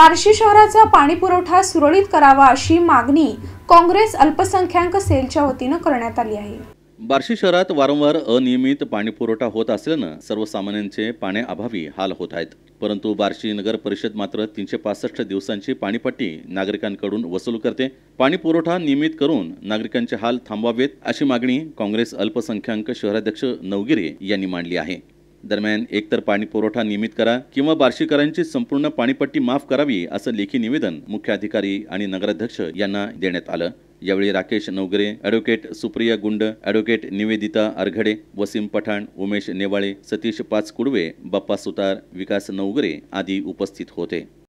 बार्शी शहराचा पाणीपुरवठा सुरळीत करावा अशी मागणी काँग्रेस अल्पसंख्याक सेलच्या वतीनं करण्यात आली आहे बार्शी शहरात वारंवार अनियमित पाणीपुरवठा होत असल्यानं सर्वसामान्यांचे पाण्याअभावी हाल होत आहेत परंतु बार्शी नगर परिषद मात्र तीनशे पासष्ट दिवसांची पाणीपट्टी नागरिकांकडून वसूल करते पाणीपुरवठा नियमित करून नागरिकांचे हाल थांबवावेत अशी मागणी काँग्रेस अल्पसंख्याक शहराध्यक्ष नवगिरे यांनी मांडली आहे दरम्यान एकतर पाणी पुरवठा नियमित करा किंवा बार्शीकरांची संपूर्ण पाणीपट्टी माफ करावी असं लेखी निवेदन मुख्याधिकारी आणि नगराध्यक्ष यांना देण्यात आलं यावेळी राकेश नवगरे ॲडव्होकेट सुप्रिया गुंड ॲडव्होकेट निवेदिता अरघडे वसीम पठाण उमेश नेवाळे सतीश पाच कुडवे बाप्पा सुतार विकास नवगरे आदी उपस्थित होते